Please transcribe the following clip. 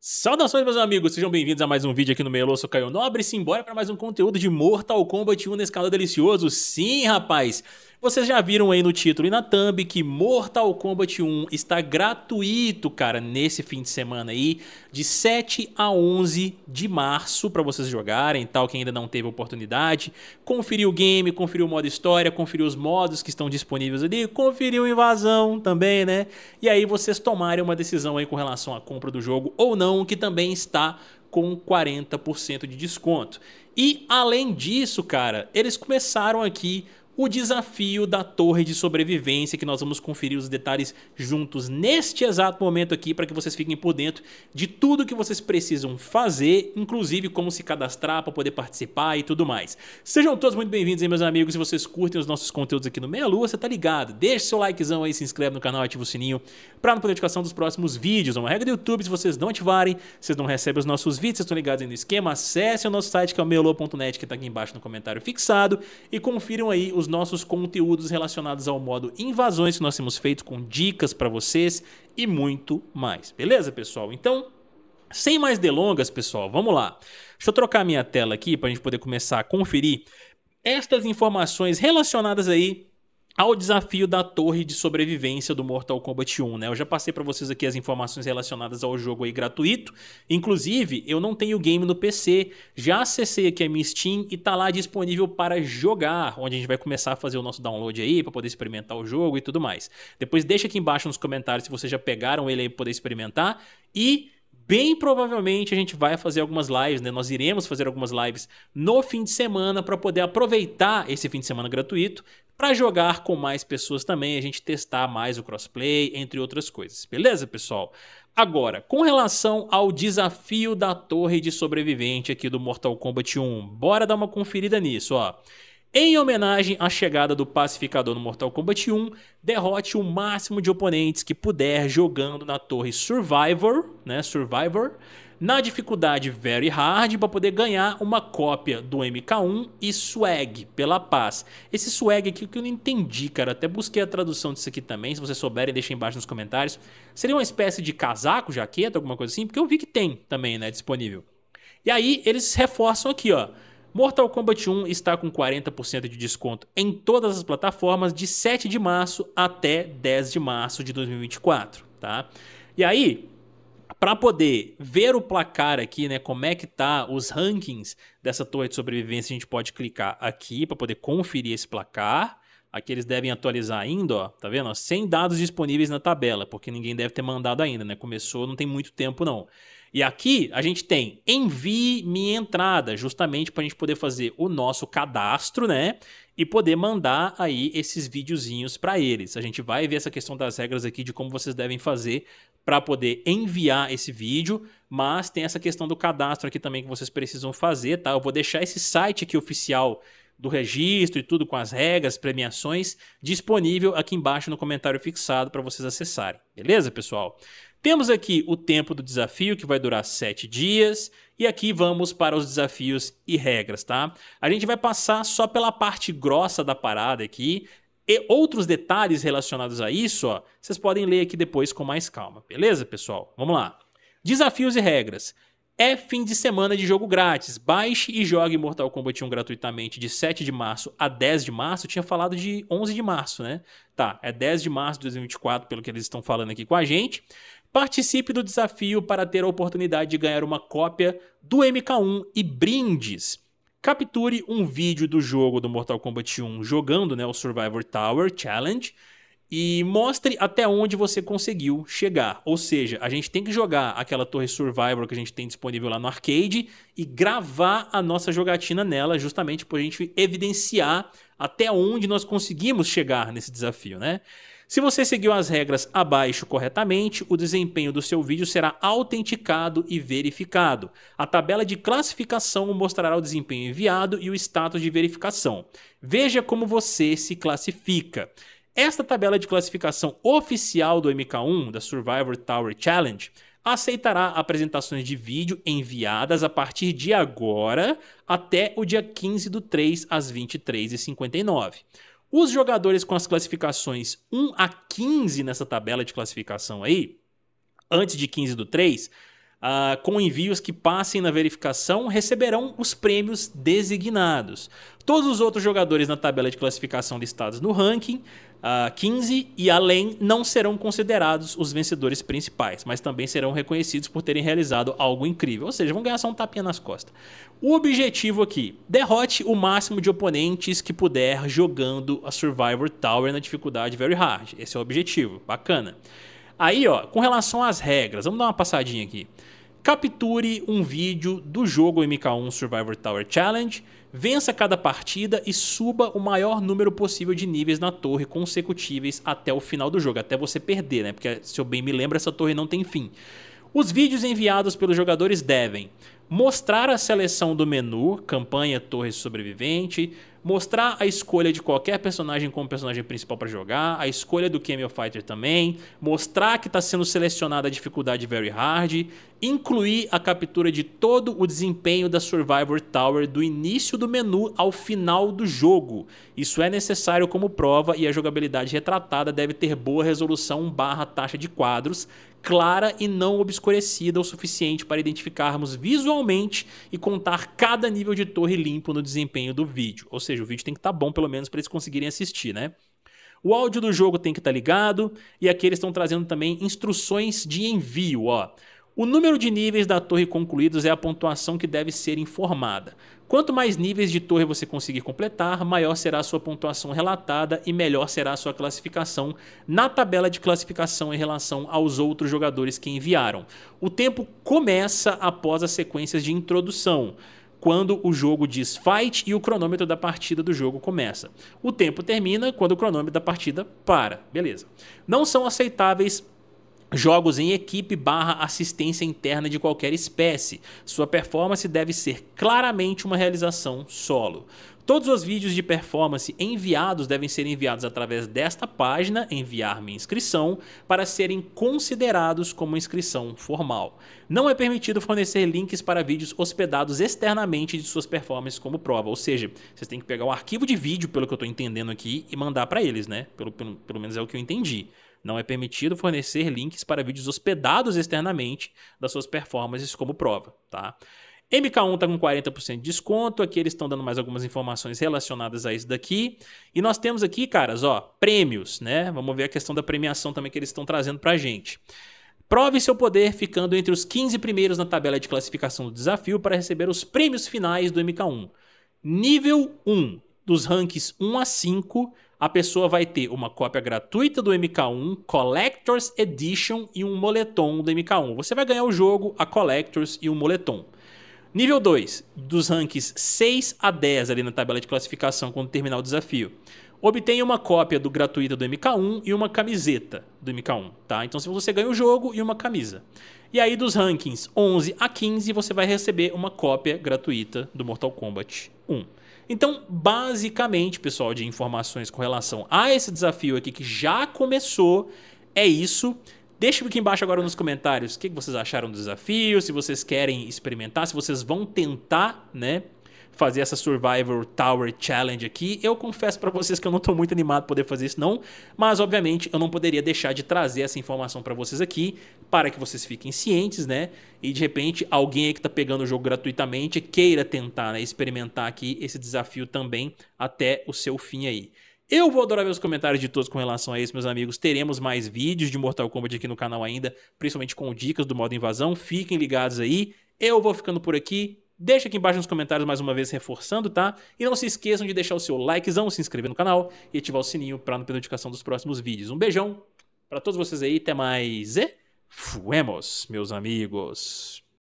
Saudações, meus amigos, sejam bem-vindos a mais um vídeo aqui no Meio sou Caio Nobre, simbora para mais um conteúdo de Mortal Kombat 1 nesse canal delicioso. Sim, rapaz, vocês já viram aí no título e na thumb que Mortal Kombat 1 está gratuito, cara, nesse fim de semana aí, de 7 a 11 de março, para vocês jogarem, tal, quem ainda não teve oportunidade. Conferir o game, conferir o modo história, conferir os modos que estão disponíveis ali, conferir o invasão também, né? E aí vocês tomarem uma decisão aí com relação à compra do jogo ou não, que também está com 40% de desconto. E além disso, cara, eles começaram aqui o desafio da torre de sobrevivência, que nós vamos conferir os detalhes juntos neste exato momento aqui, para que vocês fiquem por dentro de tudo que vocês precisam fazer, inclusive como se cadastrar para poder participar e tudo mais. Sejam todos muito bem-vindos meus amigos. Se vocês curtem os nossos conteúdos aqui no Meia Lua, você tá ligado. Deixe seu likezão aí, se inscreve no canal, ativa o sininho para não perder notificação dos próximos vídeos. É uma regra do YouTube, se vocês não ativarem, vocês não recebem os nossos vídeos, vocês estão ligados aí no esquema. Acesse o nosso site que é o meolo.net, que está aqui embaixo no comentário fixado, e confiram aí os nossos conteúdos relacionados ao modo invasões que nós temos feito com dicas para vocês e muito mais. Beleza, pessoal? Então, sem mais delongas, pessoal, vamos lá. Deixa eu trocar minha tela aqui para a gente poder começar a conferir estas informações relacionadas aí ao desafio da torre de sobrevivência do Mortal Kombat 1, né? Eu já passei para vocês aqui as informações relacionadas ao jogo aí gratuito. Inclusive, eu não tenho o game no PC, já acessei aqui a minha Steam e tá lá disponível para jogar, onde a gente vai começar a fazer o nosso download aí para poder experimentar o jogo e tudo mais. Depois deixa aqui embaixo nos comentários se vocês já pegaram ele aí para poder experimentar e Bem provavelmente a gente vai fazer algumas lives, né? Nós iremos fazer algumas lives no fim de semana para poder aproveitar esse fim de semana gratuito, para jogar com mais pessoas também, a gente testar mais o crossplay, entre outras coisas. Beleza, pessoal? Agora, com relação ao desafio da torre de sobrevivente aqui do Mortal Kombat 1, bora dar uma conferida nisso, ó. Em homenagem à chegada do pacificador no Mortal Kombat 1, derrote o máximo de oponentes que puder jogando na torre Survivor, né, Survivor, na dificuldade Very Hard para poder ganhar uma cópia do MK1 e Swag pela Paz. Esse Swag aqui que eu não entendi, cara, até busquei a tradução disso aqui também, se vocês souberem deixem embaixo nos comentários. Seria uma espécie de casaco, jaqueta, alguma coisa assim, porque eu vi que tem também, né, disponível. E aí eles reforçam aqui, ó. Mortal Kombat 1 está com 40% de desconto em todas as plataformas de 7 de março até 10 de março de 2024, tá? E aí, para poder ver o placar aqui, né, como é que tá os rankings dessa torre de sobrevivência, a gente pode clicar aqui para poder conferir esse placar. Aqui eles devem atualizar ainda, ó, tá vendo? Sem dados disponíveis na tabela, porque ninguém deve ter mandado ainda, né? Começou, não tem muito tempo não. E aqui a gente tem envie minha entrada, justamente para a gente poder fazer o nosso cadastro, né? E poder mandar aí esses videozinhos para eles. A gente vai ver essa questão das regras aqui de como vocês devem fazer para poder enviar esse vídeo, mas tem essa questão do cadastro aqui também que vocês precisam fazer, tá? Eu vou deixar esse site aqui oficial do registro e tudo com as regras, premiações, disponível aqui embaixo no comentário fixado para vocês acessarem. Beleza, pessoal? Temos aqui o tempo do desafio, que vai durar 7 dias, e aqui vamos para os desafios e regras, tá? A gente vai passar só pela parte grossa da parada aqui, e outros detalhes relacionados a isso, ó, vocês podem ler aqui depois com mais calma, beleza, pessoal? Vamos lá. Desafios e regras. É fim de semana de jogo grátis. Baixe e jogue Mortal Kombat 1 gratuitamente de 7 de março a 10 de março. Eu tinha falado de 11 de março, né? Tá, é 10 de março de 2024, pelo que eles estão falando aqui com a gente. Participe do desafio para ter a oportunidade de ganhar uma cópia do MK1 e brindes. Capture um vídeo do jogo do Mortal Kombat 1 jogando né, o Survivor Tower Challenge e mostre até onde você conseguiu chegar. Ou seja, a gente tem que jogar aquela torre Survivor que a gente tem disponível lá no arcade e gravar a nossa jogatina nela, justamente para a gente evidenciar até onde nós conseguimos chegar nesse desafio, né? Se você seguiu as regras abaixo corretamente, o desempenho do seu vídeo será autenticado e verificado. A tabela de classificação mostrará o desempenho enviado e o status de verificação. Veja como você se classifica. Esta tabela de classificação oficial do MK1, da Survivor Tower Challenge, aceitará apresentações de vídeo enviadas a partir de agora até o dia 15 do 3 às 23h59. Os jogadores com as classificações 1 a 15 nessa tabela de classificação aí, antes de 15 do 3, uh, ah, com envios que passem na verificação, receberão os prêmios designados. Todos os outros jogadores na tabela de classificação listados no ranking uh, 15 e além não serão considerados os vencedores principais, mas também serão reconhecidos por terem realizado algo incrível. Ou seja, vão ganhar só um tapinha nas costas. O objetivo aqui: derrote o máximo de oponentes que puder jogando a Survivor Tower na dificuldade Very Hard. Esse é o objetivo. Bacana. Aí, ó, com relação às regras, vamos dar uma passadinha aqui. Capture um vídeo do jogo MK1 Survivor Tower Challenge, vença cada partida e suba o maior número possível de níveis na torre consecutivos até o final do jogo, até você perder, né? Porque se eu bem me lembro, essa torre não tem fim. Os vídeos enviados pelos jogadores devem mostrar a seleção do menu, campanha Torre Sobrevivente, mostrar a escolha de qualquer personagem como personagem principal para jogar, a escolha do Camel Fighter também, mostrar que está sendo selecionada a dificuldade Very Hard, incluir a captura de todo o desempenho da Survivor Tower do início do menu ao final do jogo. Isso é necessário como prova e a jogabilidade retratada deve ter boa resolução barra taxa de quadros, clara e não obscurecida o suficiente para identificarmos visualmente manualmente e contar cada nível de torre limpo no desempenho do vídeo. Ou seja, o vídeo tem que estar tá bom pelo menos para eles conseguirem assistir, né? O áudio do jogo tem que estar tá ligado e aqui eles estão trazendo também instruções de envio, ó. O número de níveis da torre concluídos é a pontuação que deve ser informada. Quanto mais níveis de torre você conseguir completar, maior será a sua pontuação relatada e melhor será a sua classificação na tabela de classificação em relação aos outros jogadores que enviaram. O tempo começa após as sequências de introdução quando o jogo diz fight e o cronômetro da partida do jogo começa. O tempo termina quando o cronômetro da partida para. Beleza. Não são aceitáveis jogos em equipe barra assistência interna de qualquer espécie. Sua performance deve ser claramente uma realização solo. Todos os vídeos de performance enviados devem ser enviados através desta página, enviar minha inscrição, para serem considerados como inscrição formal. Não é permitido fornecer links para vídeos hospedados externamente de suas performances como prova, ou seja, vocês têm que pegar o um arquivo de vídeo, pelo que eu estou entendendo aqui, e mandar para eles, né? Pelo, pelo, pelo menos é o que eu entendi. Não é permitido fornecer links para vídeos hospedados externamente das suas performances como prova, tá? MK1 está com 40% de desconto, aqui eles estão dando mais algumas informações relacionadas a isso daqui. E nós temos aqui, caras, ó, prêmios, né? Vamos ver a questão da premiação também que eles estão trazendo pra gente. Prove seu poder ficando entre os 15 primeiros na tabela de classificação do desafio para receber os prêmios finais do MK1. Nível 1, dos ranks 1 a 5, a pessoa vai ter uma cópia gratuita do MK1, Collector's Edition e um moletom do MK1. Você vai ganhar o jogo, a Collector's e o um moletom. Nível 2, dos ranks 6 a 10 ali na tabela de classificação quando terminar o desafio. Obtenha uma cópia do gratuita do MK1 e uma camiseta do MK1, tá? Então se você ganha o jogo e uma camisa. E aí dos rankings 11 a 15 você vai receber uma cópia gratuita do Mortal Kombat 1. Então, basicamente, pessoal, de informações com relação a esse desafio aqui que já começou, é isso. Deixa aqui embaixo agora nos comentários o que vocês acharam do desafio, se vocês querem experimentar, se vocês vão tentar, né, fazer essa Survivor Tower Challenge aqui. Eu confesso para vocês que eu não tô muito animado poder fazer isso não, mas obviamente eu não poderia deixar de trazer essa informação para vocês aqui, para que vocês fiquem cientes, né? E de repente alguém aí que tá pegando o jogo gratuitamente queira tentar, né, experimentar aqui esse desafio também até o seu fim aí. Eu vou adorar ver os comentários de todos com relação a isso, meus amigos. Teremos mais vídeos de Mortal Kombat aqui no canal ainda, principalmente com dicas do modo invasão. Fiquem ligados aí. Eu vou ficando por aqui. Deixa aqui embaixo nos comentários mais uma vez reforçando, tá? E não se esqueçam de deixar o seu likezão, se inscrever no canal e ativar o sininho para não perder notificação dos próximos vídeos. Um beijão para todos vocês aí, até mais e fuemos, meus amigos.